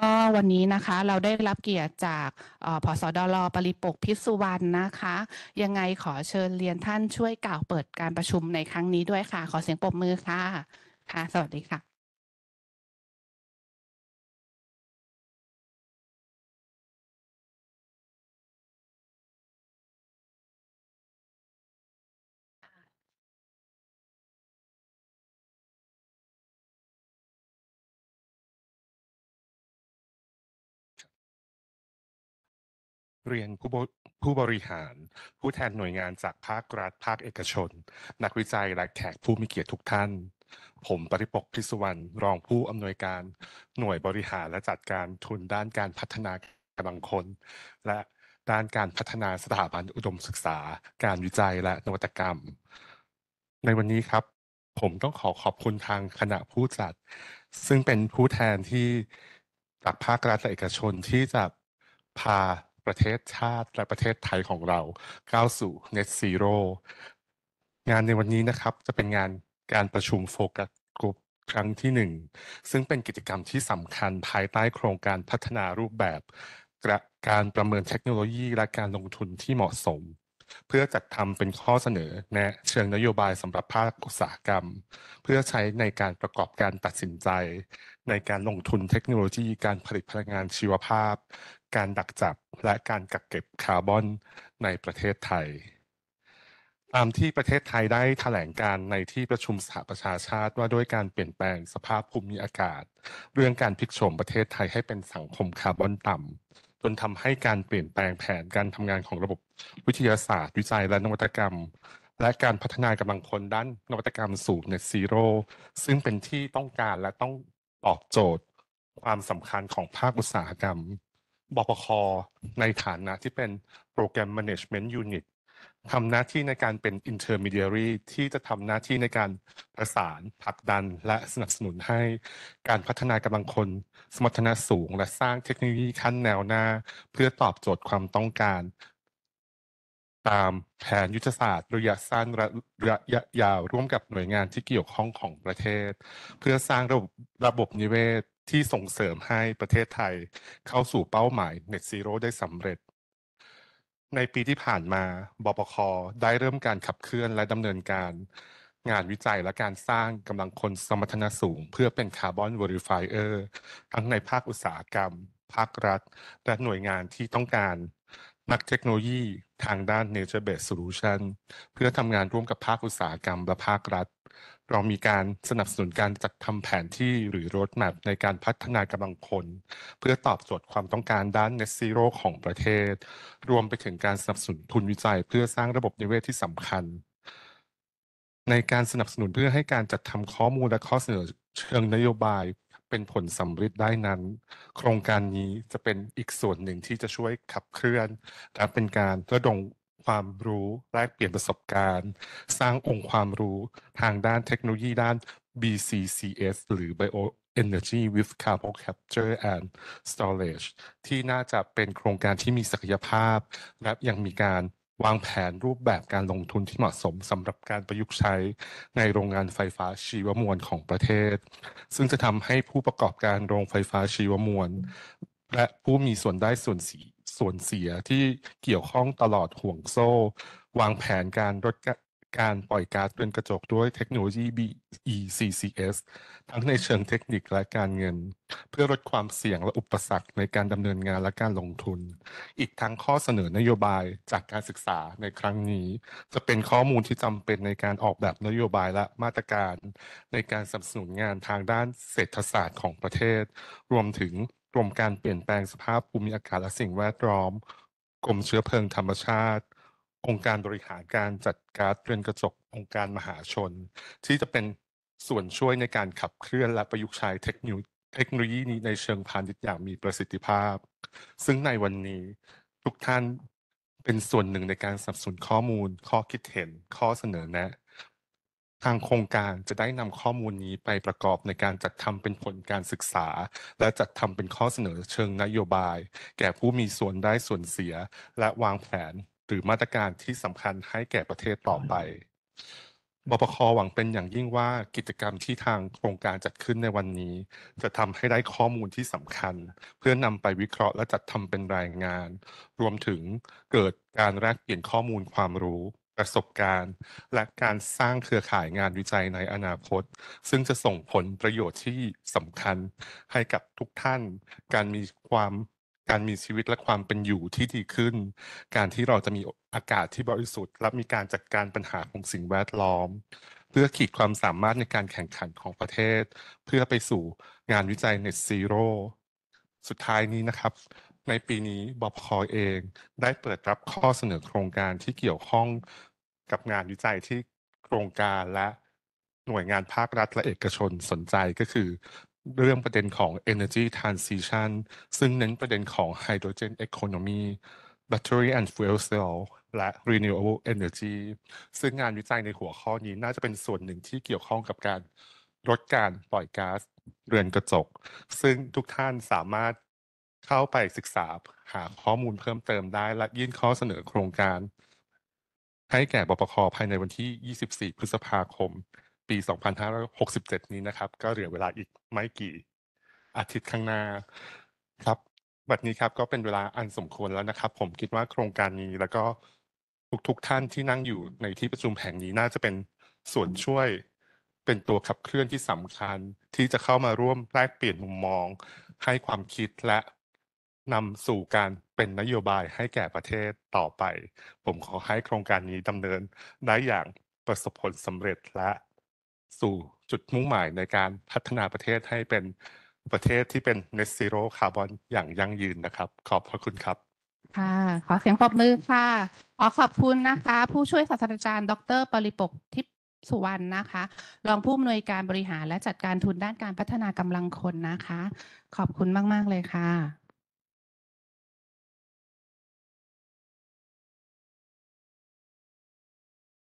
ก็วันนี้นะคะเราได้รับเกียรติจากผสดลปริปกพิสุวรรณนะคะ ยังไงขอเชิญเรียนท่านช่วยกล่าวเปิดการประชุมในครั้งนี้ด้วยค่ะ ขอเสียงปรบมือค่ะค่ะ สวัสดีค่ะเรียนผู้ผู้บริหาร ผู้แทนหน่วยงานจากภาครัฐภาคเอกชน นักวิจัยและแขกผู้มีเกียรติทุกท่าน ผมปริปกพิสุวรรณรองผู้อำนวยการหน่วยบริหาร และจัดการทุนด้านการพัฒนากำลังคน และด้านการพัฒนาสถาบันอุดมศึกษา การวิจัยและนวัตกรรม ในวันนี้ครับ ผมต้องขอขอบคุณทางคณะผู้จัด ซึ่งเป็นผู้แทนที่จากภาครัฐและเอกชนที่จะพาประเทศชาติและประเทศไทยของเราก้าวสู่ Net Zero งานในวันนี้นะครับจะเป็นงานการประชุมโฟกัสกลุ่มครั้งที่ 1 ซึ่งเป็นกิจกรรมที่สำคัญภายใต้โครงการพัฒนารูปแบบการประเมินเทคโนโลยีและการลงทุนที่เหมาะสม เพื่อจัดทำเป็นข้อเสนอแนะเชิงนโยบายสำหรับภาคอุตสาหกรรม เพื่อใช้ในการประกอบการตัดสินใจ ในการลงทุนเทคโนโลยีการผลิตพลังงานชีวภาพการดักจับและการกักเก็บคาร์บอนในประเทศไทย ตามที่ประเทศไทยได้ถแถลงการในที่ประชุมสหประชาชาติว่าด้วยการเปลี่ยนแปลงสภาพภูมิอากาศ เรื่องการพลิกโฉมประเทศไทยให้เป็นสังคมคาร์บอนต่ำจนทำให้การเปลี่ยนแปลงแผนการทำงานของระบบวิทยาศาสตร์ วิจัยและนวัตกรรม และการพัฒนากำลังคนด้านนวัตกรรมสู่เนทซีโร่ซึ่งเป็นที่ต้องการและต้องตอบโจทย์ความสำคัญของภาคอุตสาหกรรมบปคในฐานะที่เป็นโปรแกรม Management Unit ทำหน้าที่ในการเป็น intermediary ที่จะทำหน้าที่ในการประสานผลักดันและสนับสนุนให้การพัฒนากำลังคน สมรรถนะสูงและสร้างเทคโนโลยีขั้นแนวหน้า เพื่อตอบโจทย์ความต้องการตามแผนยุทธศาสตร์ระยะสั้นระะยะยาวร่วมกับหน่วยงานที่เกี่ยวข้องของประเทศ เพื่อสร้างระบบระบบนิเวศที่ส่งเสริมให้ประเทศไทยเข้าสู่เป้าหมาย Net Zero ได้สำเร็จ ในปีที่ผ่านมาบปคได้เริ่มการขับเคลื่อนและดำเนินการ งานวิจัยและการสร้างกำลังคนสมรรถนะสูง เพื่อเป็นคาร์บอนเวอริฟายเออร์ทั้งในภาคอุตสาหกรรม ภาครัฐ และหน่วยงานที่ต้องการนักเทคโนโลยีทางด้าน Nature Based Solution เพื่อทำงานร่วมกับภาคอุตสาหกรรมและภาครัฐ เรามีการสนับสนุนการจัดทำแผนที่หรือรถแมพในการพัฒนากำลังคน เพื่อตอบโจทย์ความต้องการด้าน Net Zero ของประเทศ รวมไปถึงการสนับสนุนทุนวิจัยเพื่อสร้างระบบนิเวศที่สำคัญ ในการสนับสนุนเพื่อให้การจัดทำข้อมูลและข้อเสนอเชิงนโยบายเป็นผลสำฤทธิ์ได้นั้น โครงการนี้จะเป็นอีกส่วนหนึ่งที่จะช่วยขับเคลื่อนและเป็นการระดมความรู้ แลกเปลี่ยนประสบการณ์ สร้างองค์ความรู้ทางด้านเทคโนโลยีด้าน BCCS หรือ Bio Energy with Carbon Capture and Storage ที่น่าจะเป็นโครงการที่มีศักยภาพและยังมีการวางแผนรูปแบบการลงทุนที่เหมาะสมสำหรับการประยุกต์ใช้ในโรงงานไฟฟ้าชีวมวลของประเทศ ซึ่งจะทำให้ผู้ประกอบการโรงไฟฟ้าชีวมวล และผู้มีส่วนได้ส่วนสส่วนเสียที่เกี่ยวข้องตลอดห่วงโซ่ วางแผนการลดการปล่อยก๊าซเรือนกระจกด้วยเทคโนโลยี BECCS ทั้งในเชิงเทคนิคและการเงิน เพื่อลดความเสี่ยงและอุปสรรคในการดำเนินงานและการลงทุน อีกทั้งข้อเสนอนโยบายจากการศึกษาในครั้งนี้ จะเป็นข้อมูลที่จำเป็นในการออกแบบนโยบายและมาตรการ ในการสนับสนุนงานทางด้านเศรษฐศาสตร์ของประเทศ รวมถึงกวมการเปลี่ยนแปลงสภาพภูมิอากาศและสิ่งแวดล้อมกรมเชื้อเพลิงธรรมชาติองค์การบริหารการจัดการเรือนกระจกองค์การมหาชน ที่จะเป็นส่วนช่วยในการขับเคลื่อนและประยุกต์ใช้เทคโนเทคโนโลยีนี้ในเชิงพาณิชย์อย่างมีประสิทธิภาพ ซึ่งในวันนี้ทุกท่านเป็นส่วนหนึ่งในการสนับสนุนข้อมูลข้อคิดเห็นข้อเสนอแนะ ทางโครงการจะได้นำข้อมูลนี้ไปประกอบในการจัดทำเป็นผลการศึกษา และจัดทำเป็นข้อเสนอเชิงนโยบาย แก่ผู้มีส่วนได้ส่วนเสียและวางแผนหรือมาตรการที่สำคัญให้แก่ประเทศต่อไปบปคหวังเป็นอย่างยิ่งว่า กิจกรรมที่ทางโครงการจัดขึ้นในวันนี้ จะทำให้ได้ข้อมูลที่สำคัญ เพื่อนำไปวิเคราะห์และจัดทำเป็นรายงาน รวมถึงเกิดการแลกเปลี่ยนข้อมูลความรู้ ประสบการณ์ และการสร้างเครือข่ายงานวิจัยในอนาคต ซึ่งจะส่งผลประโยชน์ที่สำคัญ ให้กับทุกท่าน การมีความการมีชีวิตและความเป็นอยู่ที่ดีขึ้น การที่เราจะมีอากาศที่บริสุทธิ์และมีการจัดการปัญหาของสิ่งแวดล้อม เพื่อขีดความสามารถในการแข่งขันของประเทศ เพื่อไปสู่งานวิจัย Net Zero สุดท้ายนี้นะครับ ในปีนี้บอบคอยเอง ได้เปิดรับข้อเสนอโครงการที่เกี่ยวข้องกับงานวิจัยที่โครงการและหน่วยงานภาครัฐและเอกชนสนใจก็คือเรื่องประเด็นของ energy transition ซึ่งเน้นประเด็นของ hydrogen economy battery and fuel cell และ renewable energy ซึ่งงานวิจัยในหัวข้อนี้น่าจะเป็นส่วนหนึ่งที่เกี่ยวข้องกับการลดการปล่อยก๊าซเรือนกระจก ซึ่งทุกท่านสามารถเข้าไปศึกษา หาข้อมูลเพิ่มเติมได้และยื่นข้อเสนอโครงการ ให้แก่บปคภายในวันที่ 24 พฤษภาคมปี2567 นี้นะครับ ก็เหลือเวลาอีก ไม่กี่อาทิตย์ข้างหน้าครับ บัดนี้ครับก็เป็นเวลาอันสมควรแล้วนะครับ ผมคิดว่าโครงการนี้ แล้วก็ทุกๆทท่านที่นั่งอยู่ในที่ประชุมแห่งนี้น่าจะเป็นส่วนช่วย เป็นตัวขับเคลื่อนที่สำคัญที่จะเข้ามาร่วมแลกเปลี่ยนมุมมองให้ความคิดและนำสู่การเป็นนโยบายให้แก่ประเทศต่อไป ผมขอให้โครงการนี้ดำเนิน ได้อย่างประสบผลสำเร็จและสู่จุดมุ่งหมายในการพัฒนาประเทศให้เป็นประเทศที่เป็น net zero c a r b o นอย่างยั่งยืนนะครับ ขอบพระคุณครับ ค่ะ ขอเสียงปรบมือค่ะ ขอขอบคุณนะคะ ผู้ช่วยศาสตราจารย์ ดร ปริปกทิพสุวรรณนะคะรองผู้อำนวยการบริหารและจัดการทุนด้านการพัฒนากำลังคนนะคะ ขอบคุณมาก ๆ เลยค่ะ